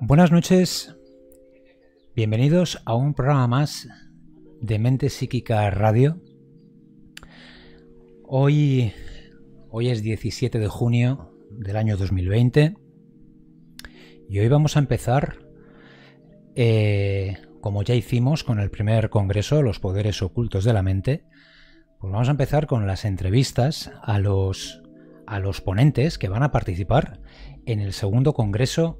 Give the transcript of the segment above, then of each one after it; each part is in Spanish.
Buenas noches, bienvenidos a un programa más de Mente Psíquica Radio. Hoy, hoy es 17 de junio del año 2020 y hoy vamos a empezar, eh, como ya hicimos con el primer congreso, Los Poderes Ocultos de la Mente, pues vamos a empezar con las entrevistas a los, a los ponentes que van a participar en el segundo congreso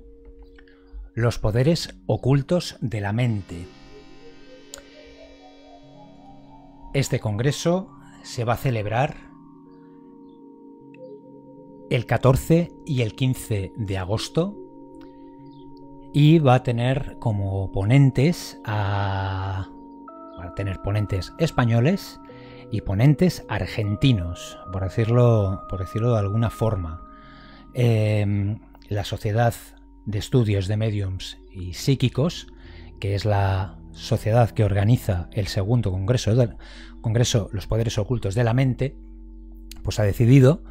los poderes ocultos de la mente. Este congreso se va a celebrar el 14 y el 15 de agosto y va a tener como ponentes a... tener ponentes españoles y ponentes argentinos, por decirlo, por decirlo de alguna forma. Em, la Sociedad de Estudios de Mediums y Psíquicos, que es la sociedad que organiza el segundo congreso, del congreso Los Poderes Ocultos de la Mente, pues ha decidido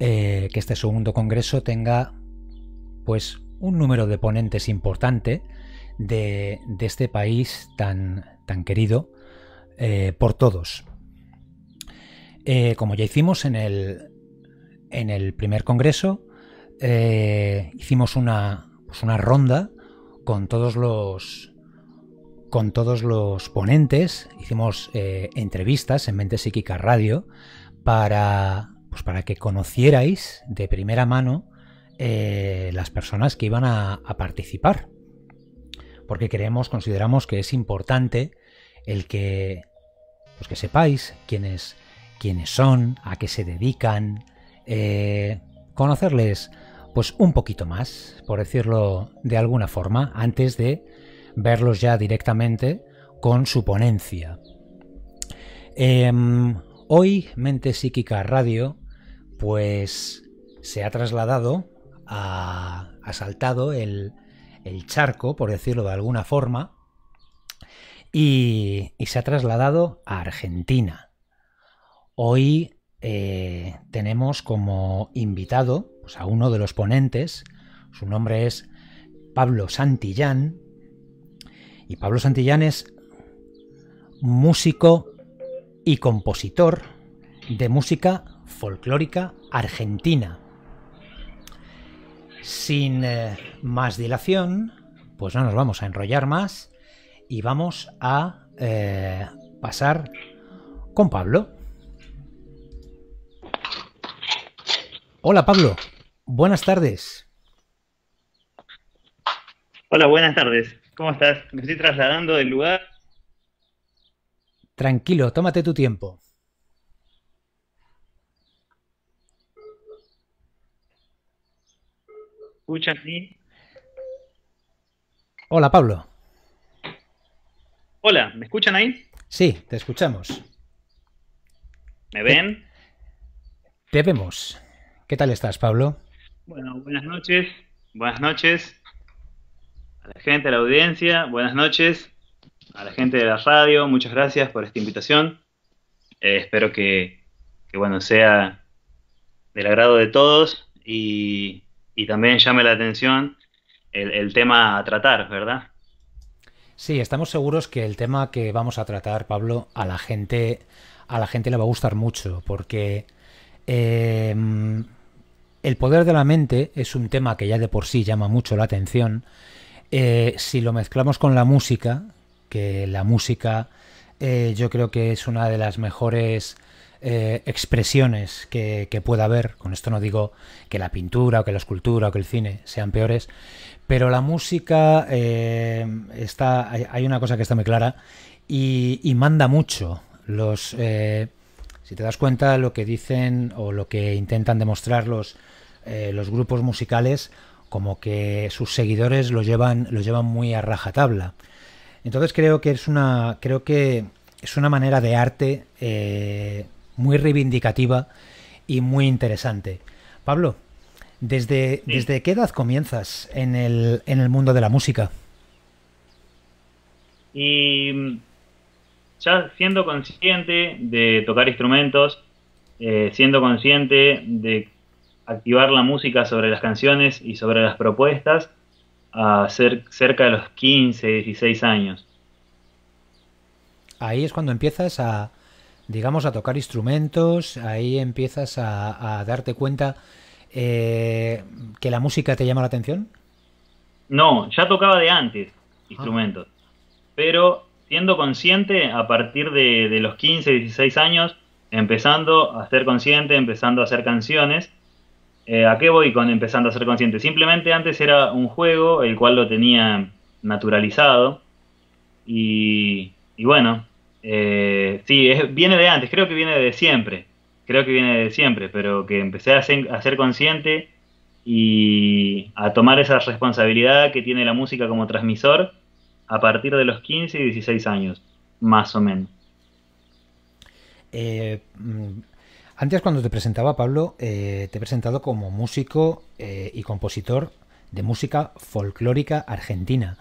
eh, que este segundo congreso tenga pues un número de ponentes importante de, este país tan, tan querido eh, por todos. Eh, como ya hicimos en el, en el primer congreso, hicimos una, pues una ronda con todos los con todos los ponentes, hicimos eh, entrevistas en Mente Psíquica Radio para, pues para que conocierais de primera mano eh, las personas que iban a, participar. Porque creemos, consideramos que es importante el que, pues que sepáis quiénes, quiénes son, a qué se dedican, eh, conocerles pues un poquito más, por decirlo de alguna forma, antes de verlos ya directamente con su ponencia. Em, hoy Mente Psíquica Radio pues se ha trasladado, ha, saltado el, charco, por decirlo de alguna forma, y, se ha trasladado a Argentina. Hoy eh, tenemos como invitado pues, a uno de los ponentes. Su nombre es Pablo Santillán. Y Pablo Santillán es músico y compositor de música folclórica argentina. Sin eh, más dilación, pues no nos vamos a enrollar más y vamos a eh, pasar con Pablo. Hola Pablo. Buenas tardes. Hola, buenas tardes. ¿Cómo estás? Me estoy trasladando del lugar. Tranquilo, tómate tu tiempo. ¿Escuchas Hola, Pablo. Hola, ¿me escuchan ahí? Sí, te escuchamos. ¿Me ven? te vemos. ¿Qué tal estás, Pablo? Bueno, buenas noches. Buenas noches a la gente, de la audiencia. Buenas noches a la gente de la radio. Muchas gracias por esta invitación. Eh, espero que, bueno, sea del agrado de todos y, también llame la atención el, tema a tratar, ¿verdad? Sí, estamos seguros que el tema que vamos a tratar, Pablo, a la gente, a la gente le va a gustar mucho, porque eh, el poder de la mente es un tema que ya de por sí llama mucho la atención. Eh, si lo mezclamos con la música, que la música eh, yo creo que es una de las mejores eh, expresiones que, pueda haber. Con esto no digo que la pintura o que la escultura o que el cine sean peores, pero la música está. Hay una cosa que está muy clara y, manda mucho. Los. si te das cuenta, lo que dicen o lo que intentan demostrar los, eh, los grupos musicales como que sus seguidores lo llevan, llevan muy a rajatabla. Entonces creo que es una, creo que es una manera de arte eh, muy reivindicativa y muy interesante. Pablo, ¿desde, ¿desde qué edad comienzas en el, en el mundo de la música? Y ya siendo consciente de tocar instrumentos, eh, siendo consciente de activar la música sobre las canciones y sobre las propuestas a ser, cerca de los 15, 16 años. Ahí es cuando empiezas a, digamos, a tocar instrumentos, ahí empiezas a, darte cuenta eh, que la música te llama la atención. No, ya tocaba de antes ah. instrumentos, pero siendo consciente a partir de, de los 15, 16 años, empezando a ser consciente, empezando a hacer canciones, eh, ¿A qué voy con empezando a ser consciente? Simplemente antes era un juego el cual lo tenía naturalizado y, bueno, eh, sí, viene de antes, creo que viene de siempre, creo que viene de siempre, pero que empecé a ser, a ser consciente y a tomar esa responsabilidad que tiene la música como transmisor a partir de los 15 y 16 años, más o menos. Eh, mm, antes cuando te presentaba, Pablo, eh, te he presentado como músico eh, y compositor de música folclórica argentina.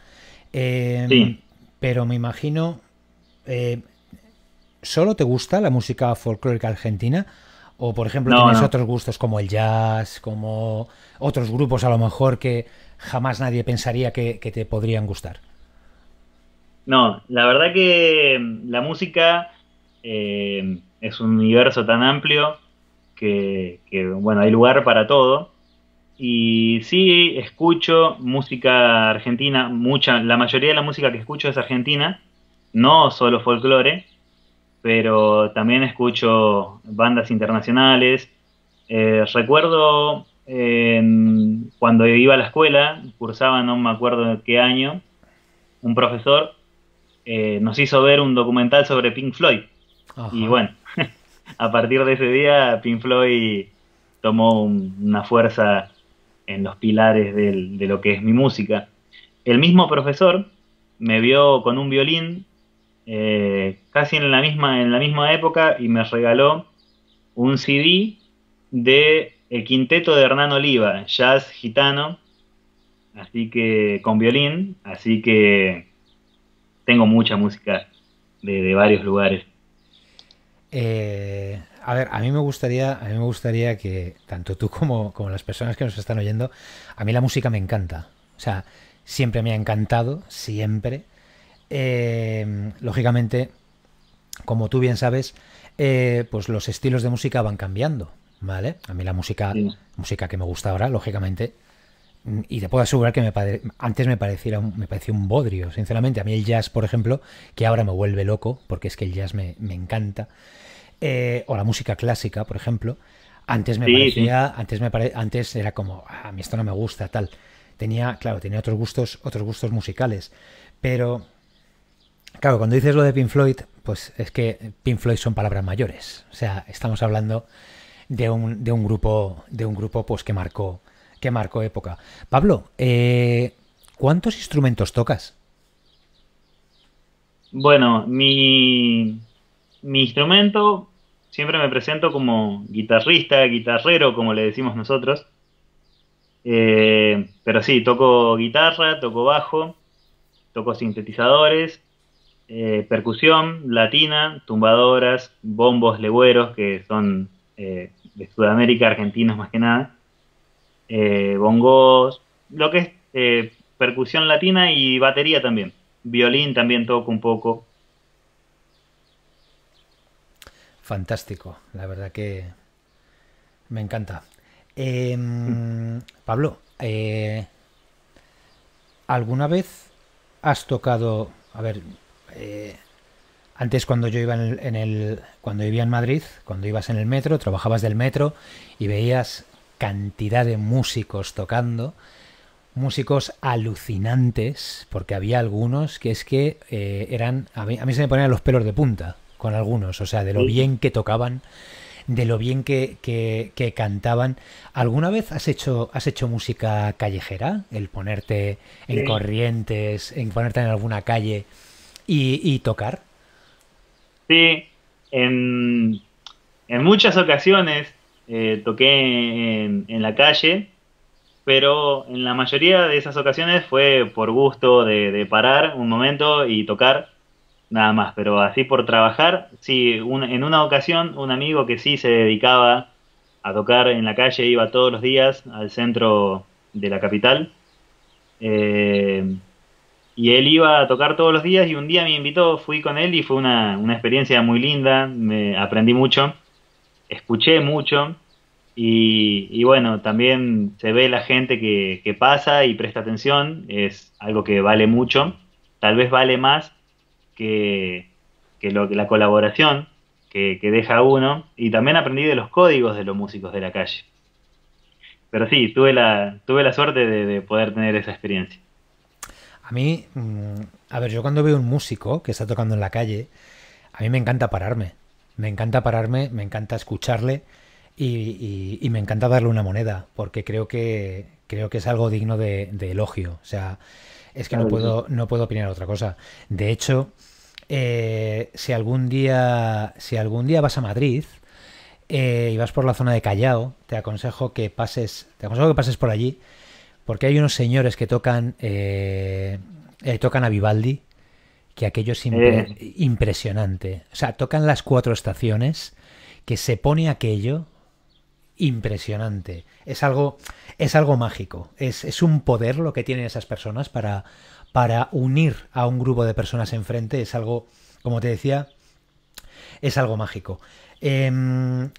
Em, sí. Pero me imagino, eh, ¿solo te gusta la música folclórica argentina? O, por ejemplo, tienes otros gustos como el jazz, como otros grupos a lo mejor que jamás nadie pensaría que, te podrían gustar. No, la verdad que em, la música em, es un universo tan amplio que, bueno, hay lugar para todo. Y sí, escucho música argentina, mucha, la mayoría de la música que escucho es argentina, no solo folclore, pero también escucho bandas internacionales. Eh, recuerdo cuando iba a la escuela, cursaba, no me acuerdo qué año, un profesor eh, nos hizo ver un documental sobre Pink Floyd. Y bueno, a partir de ese día Pink Floyd tomó una fuerza en los pilares de lo que es mi música. El mismo profesor me vio con un violín eh, casi en la, misma, en la misma época y me regaló un CD de El Quinteto de Hernán Oliva, jazz gitano, así que con violín, así que tengo mucha música de varios lugares. Eh, a ver, a mí me gustaría, a me gustaría que tanto tú como, como las personas que nos están oyendo, a mí la música me encanta. O sea, siempre me ha encantado, siempre. Eh, lógicamente, como tú bien sabes, eh, pues los estilos de música van cambiando, ¿vale? A mí la música, música que me gusta ahora, lógicamente, y te puedo asegurar que antes me parecía, un, me un bodrio, sinceramente. A mí el jazz, por ejemplo, que ahora me vuelve loco, porque es que el jazz me, encanta, eh, o la música clásica, por ejemplo, antes me parecía, antes me antes era como, ah, a mí esto no me gusta, tal. Tenía, claro, tenía otros gustos, otros gustos musicales, pero claro, cuando dices lo de Pink Floyd, pues es que Pink Floyd son palabras mayores. O sea, estamos hablando de un, de un grupo, de un grupo pues que marcó Qué marco época. Pablo, eh, ¿cuántos instrumentos tocas? Bueno, mi, mi instrumento siempre me presento como guitarrista, guitarrero, como le decimos nosotros. Eh, pero sí, toco guitarra, toco bajo, toco sintetizadores, eh, percusión latina, tumbadoras, bombos, legüeros, que son de Sudamérica, argentinos más que nada. Eh, bongos, lo que es eh, percusión latina y batería también. Violín también toco un poco. Fantástico, la verdad que me encanta. Em, mm. Pablo, eh, ¿alguna vez has tocado, a ver, antes cuando yo iba en el, en el, cuando vivía en Madrid, cuando ibas en el metro, trabajabas del metro y veías cantidad de músicos tocando, músicos alucinantes, porque había algunos que es que eh, eran, a mí, se me ponían los pelos de punta con algunos, o sea, de lo bien que tocaban, de lo bien que, que, cantaban. ¿Alguna vez has hecho, has hecho música callejera? El ponerte en corrientes, en ponerte en alguna calle y, y tocar. Sí, en, en muchas ocasiones eh, toqué en, la calle, pero en la mayoría de esas ocasiones fue por gusto de, parar un momento y tocar, nada más, pero así por trabajar, sí, en una ocasión un amigo que sí se dedicaba a tocar en la calle, iba todos los días al centro de la capital, eh, y él iba a tocar todos los días y un día me invitó, fui con él y fue una, una experiencia muy linda, me aprendí mucho escuché mucho y, bueno, también se ve la gente que, pasa y presta atención, es algo que vale mucho, tal vez vale más que, la colaboración que, deja uno y también aprendí de los códigos de los músicos de la calle. Pero sí, tuve la, tuve la suerte de poder tener esa experiencia. A mí, mm, a ver, yo cuando veo un músico que está tocando en la calle, a mí me encanta pararme me encanta pararme, me encanta escucharle y, me encanta darle una moneda, porque creo que, creo que es algo digno de, elogio. O sea, es que no puedo, no puedo opinar otra cosa. De hecho, eh, si algún día, si algún día vas a Madrid, eh, y vas por la zona de Callao, te aconsejo que pases, te aconsejo que pases por allí, porque hay unos señores que tocan, eh, tocan a Vivaldi que aquello es eh. impresionante. O sea, tocan las cuatro estaciones, que se pone aquello impresionante. Es algo, es algo mágico. Es, un poder lo que tienen esas personas para, para unir a un grupo de personas enfrente. Es algo, como te decía, es algo mágico. Em,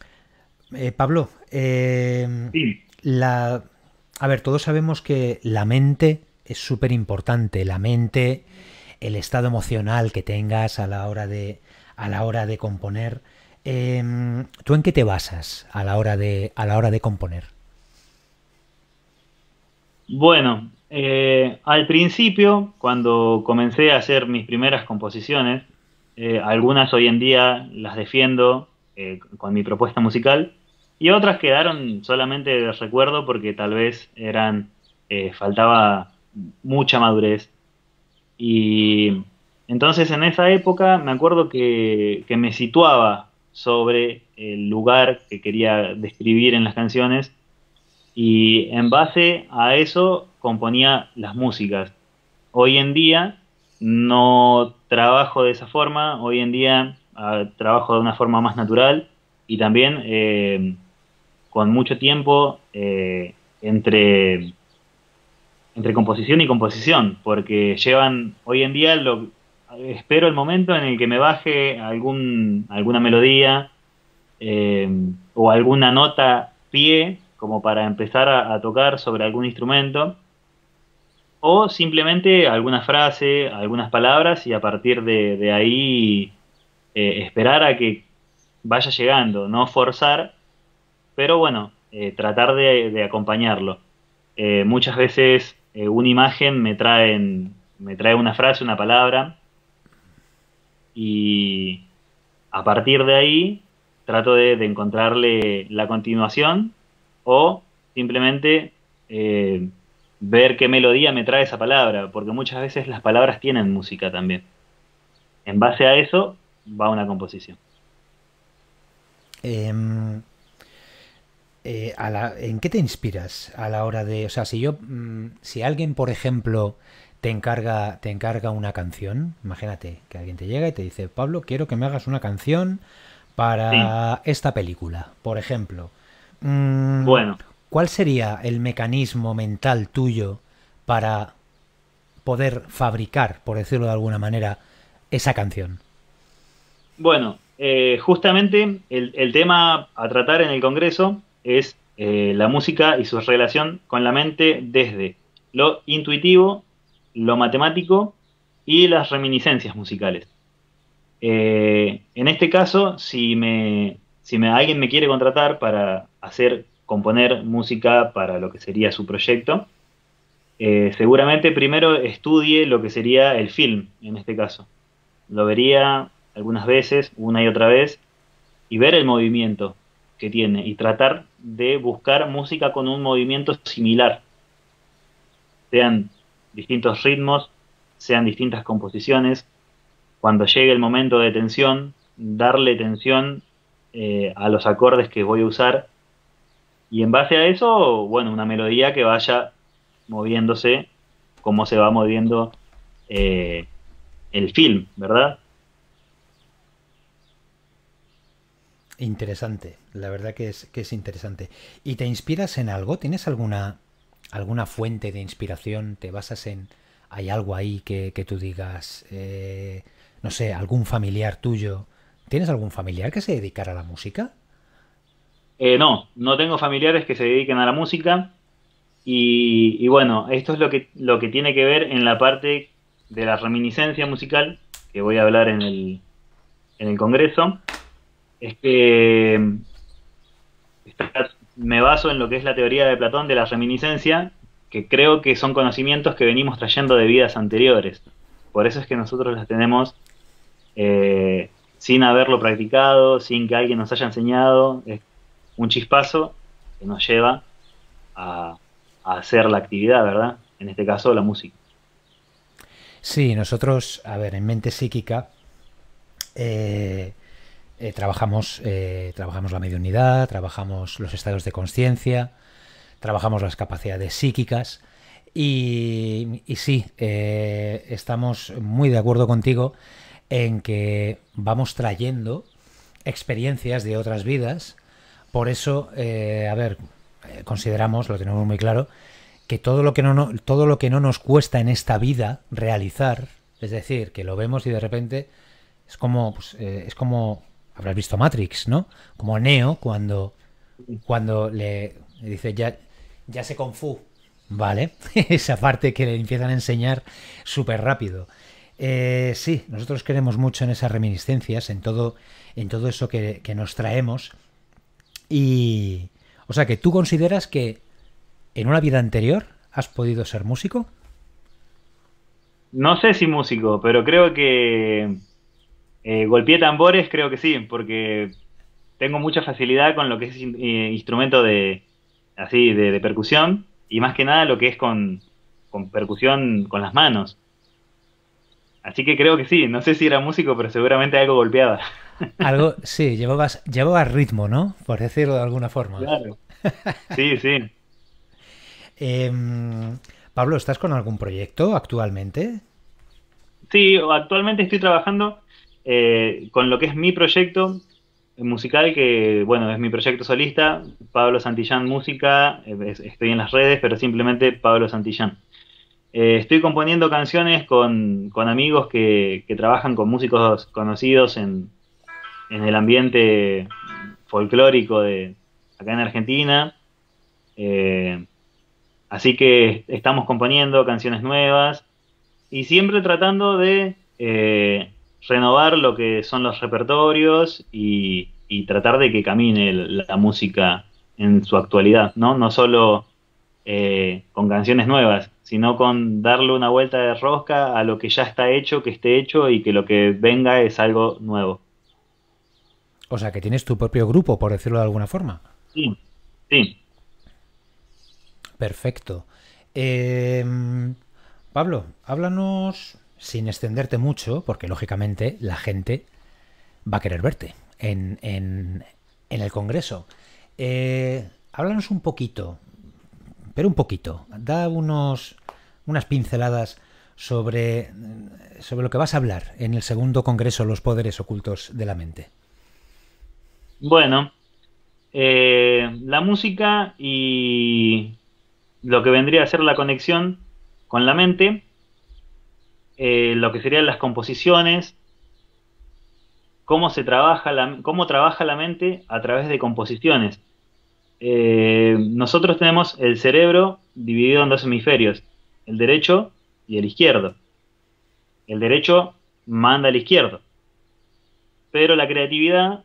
eh, Pablo, em, la, a ver, todos sabemos que la mente es súper importante. La mente el estado emocional que tengas a la hora de, a la hora de componer. Em, ¿Tú en qué te basas a la hora de, a la hora de componer? Bueno, eh, al principio, cuando comencé a hacer mis primeras composiciones, eh, algunas hoy en día las defiendo eh, con mi propuesta musical y otras quedaron solamente de recuerdo porque tal vez eran faltaba mucha madurez y entonces en esa época me acuerdo que, me situaba sobre el lugar que quería describir en las canciones y en base a eso componía las músicas. Hoy en día no trabajo de esa forma, hoy en día ah, trabajo de una forma más natural y también eh, con mucho tiempo eh, entre entre composición y composición, porque llevan hoy en día lo espero el momento en el que me baje algún alguna melodía em, o alguna nota pie como para empezar a, tocar sobre algún instrumento o simplemente alguna frase, algunas palabras y a partir de, ahí eh, esperar a que vaya llegando, no forzar, pero bueno, eh, tratar de, acompañarlo. Eh, muchas veces eh, una imagen me me trae una frase, una palabra, y a partir de ahí trato de, encontrarle la continuación o simplemente eh, ver qué melodía me trae esa palabra, porque muchas veces las palabras tienen música también. En base a eso va una composición. Em, eh, ¿en qué te inspiras a la hora de, o sea, si yo, mm, si alguien, por ejemplo, te encarga, te encarga una canción, imagínate que alguien te llega y te dice, Pablo, quiero que me hagas una canción para esta película, por ejemplo. Mm, bueno. ¿Cuál sería el mecanismo mental tuyo para poder fabricar, por decirlo de alguna manera, esa canción? Bueno, eh, justamente el, tema a tratar en el Congreso es eh, la música y su relación con la mente desde lo intuitivo, lo matemático y las reminiscencias musicales. Eh, en este caso, si, me, alguien me quiere contratar para hacer, componer música para lo que sería su proyecto, eh, seguramente primero estudie lo que sería el film, en este caso. Lo vería algunas veces, una y otra vez, y ver el movimiento que tiene y tratar de buscar música con un movimiento similar, sean distintos ritmos, sean distintas composiciones. Cuando llegue el momento de tensión, darle tensión eh, a los acordes que voy a usar y en base a eso, bueno, una melodía que vaya moviéndose como se va moviendo eh, el film, ¿verdad? Interesante. La verdad que es, que es interesante. ¿Y te inspiras en algo? ¿Tienes alguna, alguna fuente de inspiración? ¿Te basas en... ¿Hay algo ahí que, tú digas, eh, no sé, algún familiar tuyo? ¿Tienes algún familiar que se dedicara a la música? Eh, no, no tengo familiares que se dediquen a la música. Y, bueno, esto es lo que, lo que tiene que ver en la parte de la reminiscencia musical, que voy a hablar en el, en el Congreso. Es que me baso en lo que es la teoría de Platón de la reminiscencia, que creo que son conocimientos que venimos trayendo de vidas anteriores. Por eso es que nosotros las tenemos eh, sin haberlo practicado, sin que alguien nos haya enseñado. Es un chispazo que nos lleva a, hacer la actividad, ¿verdad? En este caso, la música. Sí, nosotros, a ver, en mente psíquica, eh, eh, trabajamos, eh, trabajamos la mediunidad, trabajamos los estados de conciencia, trabajamos las capacidades psíquicas. Y, sí, eh, estamos muy de acuerdo contigo en que vamos trayendo experiencias de otras vidas. Por eso, a ver, consideramos, lo tenemos muy claro, que todo lo que no, todo lo que no nos cuesta en esta vida realizar, es decir, que lo vemos y de repente es como, pues, es como habrás visto Matrix, ¿no? Como Neo cuando, cuando le, dice ya, ya se Kung ¿vale? Esa parte que le empiezan a enseñar súper rápido. Eh, sí, nosotros queremos mucho en esas reminiscencias, en todo, en todo eso que, que nos traemos. Y. O sea que tú consideras que en una vida anterior has podido ser músico? No sé si músico, pero creo que eh, golpeé tambores, creo que sí, porque tengo mucha facilidad con lo que es eh, instrumento de así de, percusión y más que nada lo que es con, con, percusión con las manos. Así que creo que sí, no sé si era músico, pero seguramente algo golpeaba. Algo, sí, llevabas, llevabas ritmo, ¿no? Por decirlo de alguna forma. Claro. Sí, sí. Em, Pablo, ¿estás con algún proyecto actualmente? Sí, actualmente estoy trabajando eh, con lo que es mi proyecto musical, que bueno, es mi proyecto solista, Pablo Santillán Música, eh, estoy en las redes, pero simplemente Pablo Santillán. Eh, estoy componiendo canciones con, amigos que, trabajan con músicos conocidos en, en el ambiente folclórico de acá en Argentina. así que estamos componiendo canciones nuevas y siempre tratando de renovar lo que son los repertorios y, tratar de que camine la, música en su actualidad, ¿no? No solo eh, con canciones nuevas, sino con darle una vuelta de rosca a lo que ya está hecho, que esté hecho y que lo que venga es algo nuevo. O sea, que tienes tu propio grupo, por decirlo de alguna forma. Sí, sí. Perfecto. Em, Pablo, háblanos sin extenderte mucho, porque lógicamente la gente va a querer verte en, el Congreso. Eh, háblanos un poquito, pero un poquito, da unos, unas pinceladas sobre, sobre lo que vas a hablar en el segundo Congreso Los Poderes Ocultos de la Mente. Bueno, eh, la música y lo que vendría a ser la conexión con la mente eh, lo que serían las composiciones, cómo se trabaja la, cómo trabaja la mente a través de composiciones. Eh, nosotros tenemos el cerebro dividido en dos hemisferios, el derecho y el izquierdo. El derecho manda al izquierdo, pero la creatividad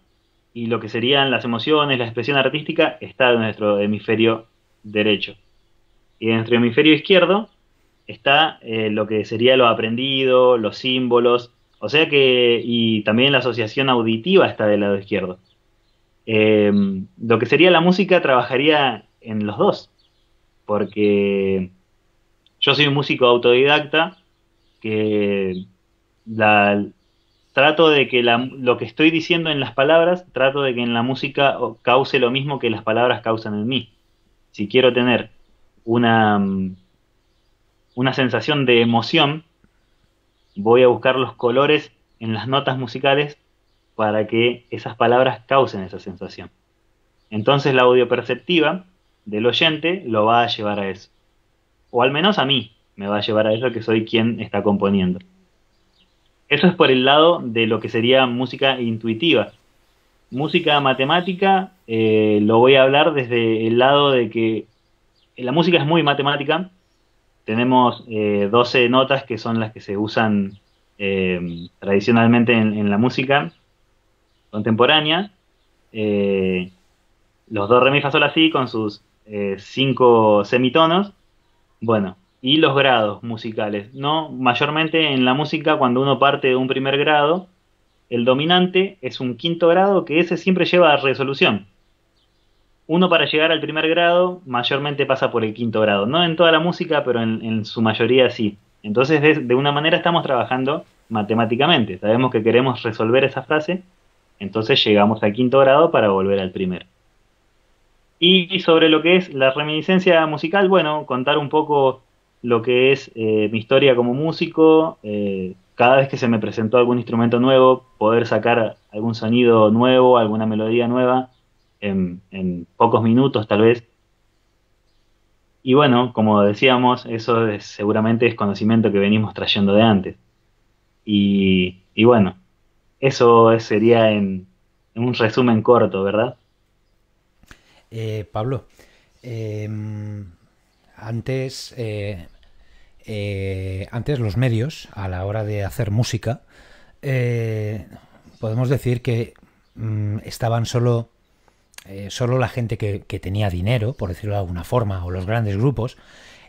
y lo que serían las emociones, la expresión artística, está en nuestro hemisferio derecho. Y en nuestro hemisferio izquierdo está eh, lo que sería lo aprendido, los símbolos, o sea que, y también la asociación auditiva está del lado izquierdo. Eh, lo que sería la música trabajaría en los dos, porque yo soy un músico autodidacta que la, trato de que lo que estoy diciendo en las palabras, trato de que en la música cause lo mismo que las palabras causan en mí. Si quiero tener una mm, una sensación de emoción, voy a buscar los colores en las notas musicales para que esas palabras causen esa sensación. Entonces la audioperceptiva del oyente lo va a llevar a eso. O al menos a mí me va a llevar a eso que soy quien está componiendo. Eso es por el lado de lo que sería música intuitiva. Música matemática eh, lo voy a hablar desde el lado de que la música es muy matemática tenemos eh, 12 notas que son las que se usan eh, tradicionalmente en, la música contemporánea. Eh, los dos remifas son así con sus eh, cinco semitonos. Bueno, y los grados musicales. No, mayormente en la música cuando uno parte de un primer grado, el dominante es un quinto grado que ese siempre lleva a resolución uno para llegar al primer grado mayormente pasa por el quinto grado. No en toda la música, pero en, su mayoría sí. Entonces, de, una manera estamos trabajando matemáticamente. Sabemos que queremos resolver esa frase, entonces llegamos al quinto grado para volver al primero. Y sobre lo que es la reminiscencia musical, bueno, contar un poco lo que es eh, mi historia como músico, eh, cada vez que se me presentó algún instrumento nuevo, poder sacar algún sonido nuevo, alguna melodía nueva, en, pocos minutos tal vez. Y bueno, como decíamos, eso es, seguramente es conocimiento que venimos trayendo de antes. Y, bueno, eso sería en, un resumen corto, ¿verdad? Eh, Pablo, em, antes, eh, eh, antes los medios, a la hora de hacer música, podemos decir que mm, estaban solo eh, solo la gente que, tenía dinero, por decirlo de alguna forma, o los grandes grupos,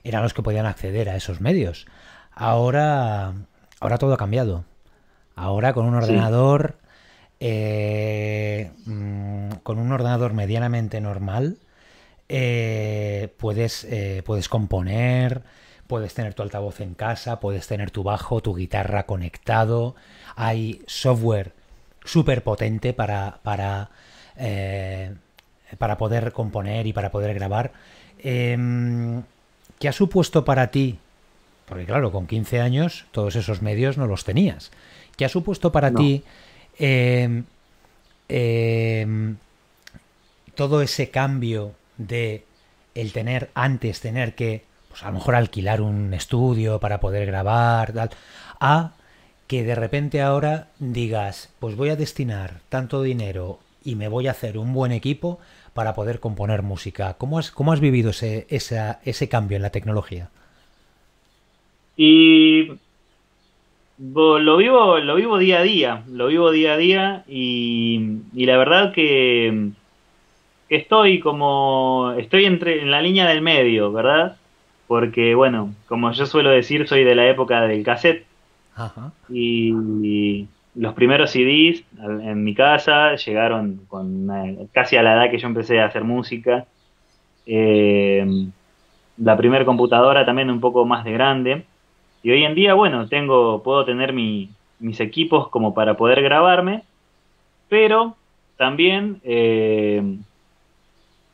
eran los que podían acceder a esos medios. Ahora, ahora todo ha cambiado. Ahora con un ordenador, eh, mm, con un ordenador medianamente normal, eh, puedes, puedes componer, puedes tener tu altavoz en casa, puedes tener tu bajo, tu guitarra conectado. Hay software súper potente para, para para poder componer y para poder grabar. Em, ¿Qué ha supuesto para ti? Porque claro, con 15 años todos esos medios no los tenías. ¿Qué ha supuesto para ti em, em, todo ese cambio de el tener antes, tener que, pues a lo mejor alquilar un estudio para poder grabar, a que de repente ahora digas, pues voy a destinar tanto dinero y me voy a hacer un buen equipo para poder componer música. ¿Cómo has, cómo has vivido ese, ese cambio en la tecnología? Y lo vivo, lo vivo día a día, lo vivo día a día y, la verdad que estoy como, estoy entre, en la línea del medio, ¿verdad? Porque bueno, como yo suelo decir, soy de la época del cassette Ajá. y los primeros CDs en mi casa llegaron con casi a la edad que yo empecé a hacer música. Eh, la primera computadora también un poco más de grande. Y hoy en día, bueno, tengo, puedo tener mis equipos como para poder grabarme, pero también eh,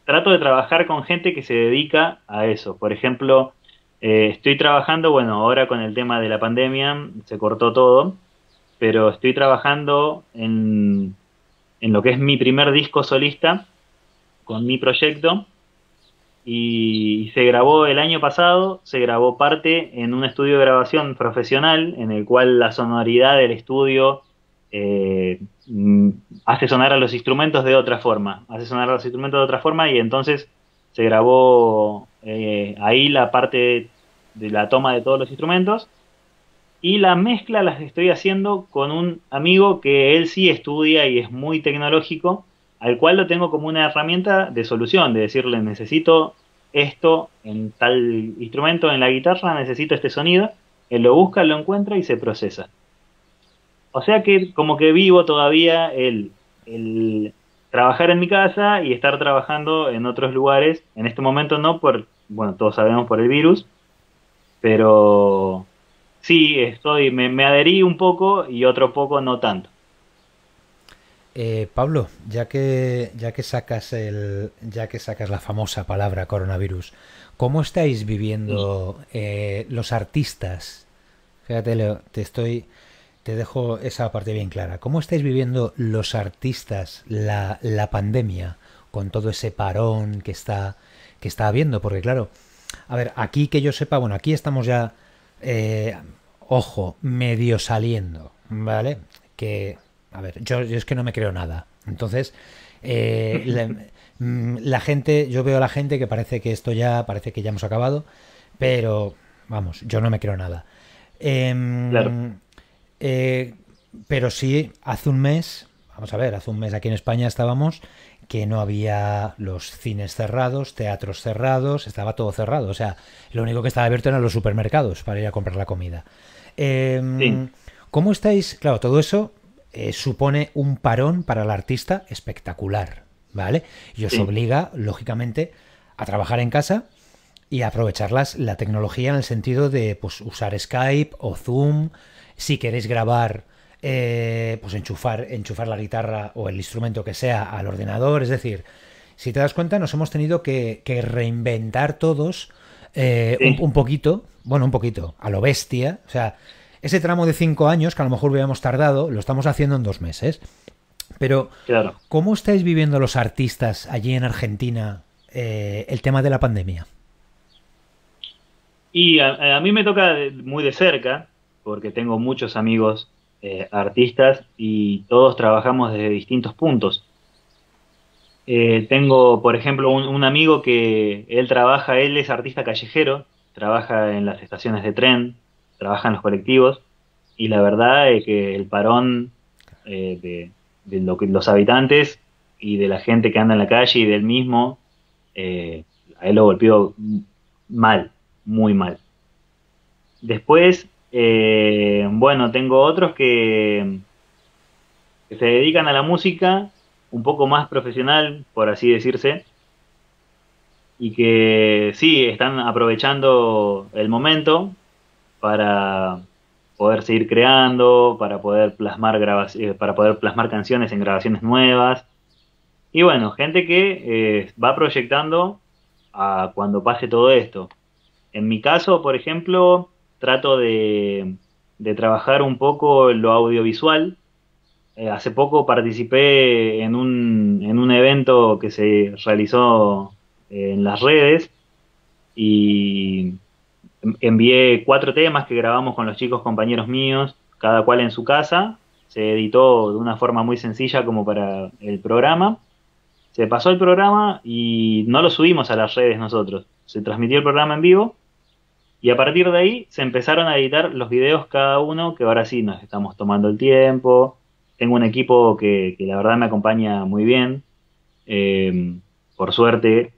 trato de trabajar con gente que se dedica a eso. Por ejemplo, eh, estoy trabajando, bueno, ahora con el tema de la pandemia se cortó todo, pero estoy trabajando en, lo que es mi primer disco solista con mi proyecto y se grabó el año pasado, se grabó parte en un estudio de grabación profesional en el cual la sonoridad del estudio eh, mm, hace sonar a los instrumentos de otra forma, hace sonar a los instrumentos de otra forma y entonces se grabó eh, ahí la parte de la toma de todos los instrumentos y la mezcla las estoy haciendo con un amigo que él sí estudia y es muy tecnológico, al cual lo tengo como una herramienta de solución, de decirle necesito esto en tal instrumento, en la guitarra, necesito este sonido, él lo busca, lo encuentra y se procesa. O sea que como que vivo todavía el, el trabajar en mi casa y estar trabajando en otros lugares, en este momento no por, bueno, todos sabemos por el virus, pero sí, estoy, me, adherí un poco y otro poco no tanto. Eh, Pablo, ya que, ya que sacas el, ya que sacas la famosa palabra coronavirus, ¿cómo estáis viviendo eh, los artistas? Fíjate, Leo, te estoy, te dejo esa parte bien clara. ¿Cómo estáis viviendo los artistas la, la pandemia con todo ese parón que está, que está habiendo? Porque claro, a ver, aquí que yo sepa, bueno, aquí estamos ya eh, ojo, medio saliendo, ¿vale? Que, a ver, yo, es que no me creo nada. Entonces, eh, mm, la, gente, yo veo a la gente que parece que esto ya, parece que ya hemos acabado, pero, vamos, yo no me creo nada. Em, claro. Eh, pero sí, hace un mes vamos a ver, hace un mes aquí en España estábamos que no había los cines cerrados, teatros cerrados, estaba todo cerrado. O sea, lo único que estaba abierto eran los supermercados para ir a comprar la comida. Em, ¿Cómo estáis? Claro, todo eso eh, supone un parón para el artista espectacular, ¿vale? Y os obliga, lógicamente, a trabajar en casa y a aprovechar la tecnología en el sentido de pues, usar Skype o Zoom. Si queréis grabar eh, pues enchufar, enchufar la guitarra o el instrumento que sea al ordenador. Es decir, si te das cuenta, nos hemos tenido que, reinventar todos eh, un, poquito, bueno, un poquito, a lo bestia. O sea, ese tramo de cinco años que a lo mejor hubiéramos tardado, lo estamos haciendo en dos meses. Pero, ¿cómo estáis viviendo los artistas allí en Argentina eh, el tema de la pandemia? Y a, mí me toca muy de cerca, porque tengo muchos amigos eh, artistas y todos trabajamos desde distintos puntos. Eh, tengo, por ejemplo, un, amigo que él trabaja, él es artista callejero, trabaja en las estaciones de tren, trabaja en los colectivos, y la verdad es que el parón eh, de, los habitantes y de la gente que anda en la calle y del mismo, a él lo golpeó mal, muy mal. Después, eh, bueno, tengo otros que, se dedican a la música un poco más profesional, por así decirse, y que sí, están aprovechando el momento para poder seguir creando, para poder plasmar, eh, para poder plasmar canciones en grabaciones nuevas. Y bueno, gente que eh, va proyectando a cuando pase todo esto. En mi caso, por ejemplo, trato de, trabajar un poco lo audiovisual. Eh, hace poco participé en un, en un evento que se realizó eh, en las redes y envié cuatro temas que grabamos con los chicos compañeros míos, cada cual en su casa. Se editó de una forma muy sencilla como para el programa. Se pasó el programa y no lo subimos a las redes nosotros. Se transmitió el programa en vivo y a partir de ahí se empezaron a editar los videos cada uno, que ahora sí nos estamos tomando el tiempo. Tengo un equipo que, la verdad me acompaña muy bien. Em, por suerte,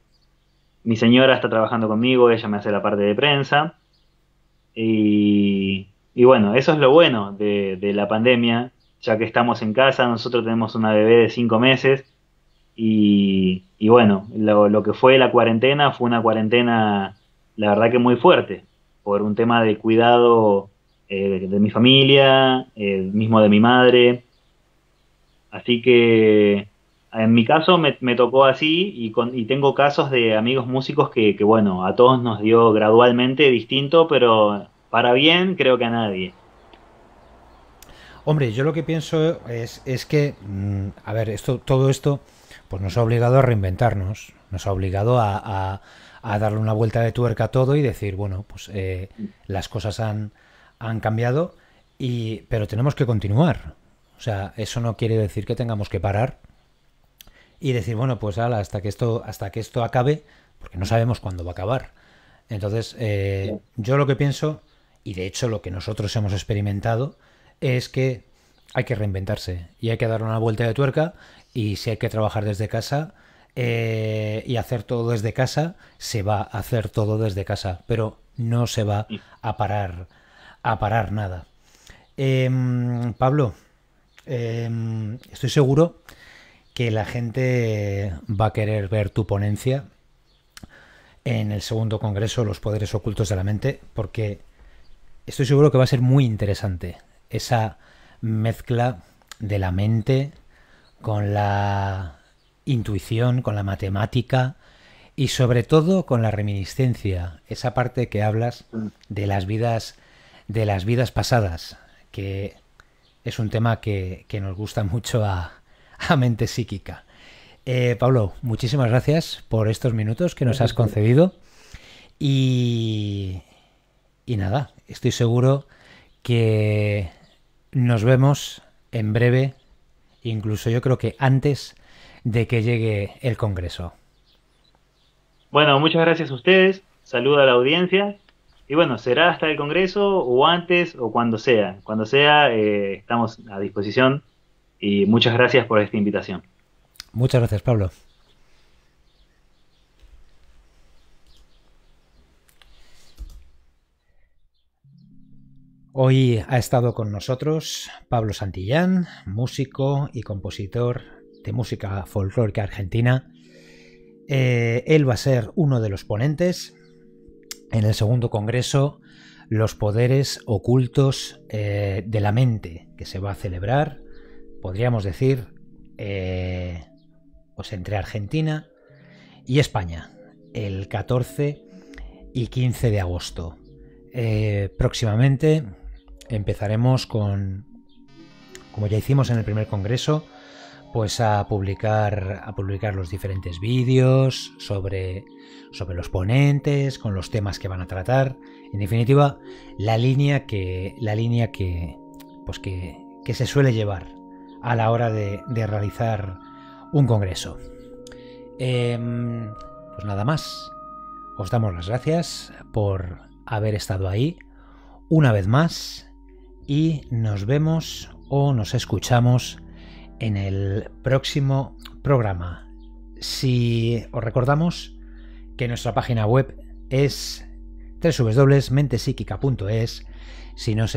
mi señora está trabajando conmigo, ella me hace la parte de prensa. Y, y bueno, eso es lo bueno de, la pandemia, ya que estamos en casa, nosotros tenemos una bebé de cinco meses. Y, y bueno, lo, lo que fue la cuarentena fue una cuarentena, la verdad que muy fuerte, por un tema de cuidado eh, de mi familia, eh, mismo de mi madre. Así que en mi caso me, tocó así y, con, tengo casos de amigos músicos que, bueno, a todos nos dio gradualmente distinto, pero para bien creo que a nadie. Hombre, yo lo que pienso es, es que, mm, a ver, esto, todo esto pues nos ha obligado a reinventarnos, nos ha obligado a a darle una vuelta de tuerca a todo y decir, bueno, pues eh, las cosas han, cambiado, y, pero tenemos que continuar. O sea, eso no quiere decir que tengamos que parar y decir, bueno, pues hasta que esto, hasta que esto acabe, porque no sabemos cuándo va a acabar. Entonces, eh, yo lo que pienso, y de hecho lo que nosotros hemos experimentado, es que hay que reinventarse y hay que darle una vuelta de tuerca y si hay que trabajar desde casa, eh, y hacer todo desde casa, se va a hacer todo desde casa, pero no se va mm. a parar, a parar nada. Em, Pablo, em, estoy seguro que la gente va a querer ver tu ponencia en el segundo congreso Los Poderes Ocultos de la Mente, porque estoy seguro que va a ser muy interesante esa mezcla de la mente con la intuición, con la matemática y sobre todo con la reminiscencia, esa parte que hablas mm. de las vidas de las vidas pasadas, que es un tema que, nos gusta mucho a, a mente psíquica. Eh, Pablo, muchísimas gracias por estos minutos que nos has concedido y, y nada, estoy seguro que nos vemos en breve, incluso yo creo que antes de que llegue el Congreso. Bueno, muchas gracias a ustedes, saludo a la audiencia y bueno, será hasta el Congreso o antes o cuando sea. Cuando sea, eh, estamos a disposición y muchas gracias por esta invitación. Muchas gracias, Pablo. Hoy ha estado con nosotros Pablo Santillán, músico y compositor música folclórica argentina. Eh, él va a ser uno de los ponentes en el segundo congreso Los poderes ocultos eh, de la mente, que se va a celebrar, podríamos decir, eh, pues entre Argentina y España, el 14 y 15 de agosto. próximamente empezaremos con, como ya hicimos en el primer congreso, pues a publicar, a publicar los diferentes vídeos sobre, sobre los ponentes, con los temas que van a tratar. En definitiva, la línea que, la línea que, pues que, se suele llevar a la hora de, realizar un congreso. Em, pues nada más. Os damos las gracias por haber estado ahí una vez más y nos vemos o nos escuchamos en el próximo programa. Si os recordamos que nuestra página web es www.mentepsíquica.es. Si nos,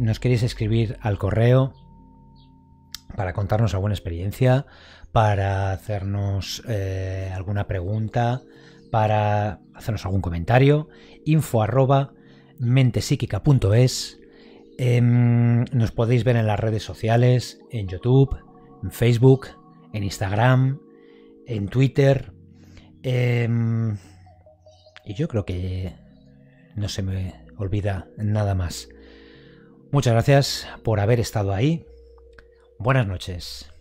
nos queréis escribir al correo para contarnos alguna experiencia, para hacernos eh, alguna pregunta, para hacernos algún comentario, info arroba em, nos podéis ver en las redes sociales, en YouTube, en Facebook, en Instagram, en Twitter. Em, y yo creo que no se me olvida nada más. Muchas gracias por haber estado ahí. Buenas noches.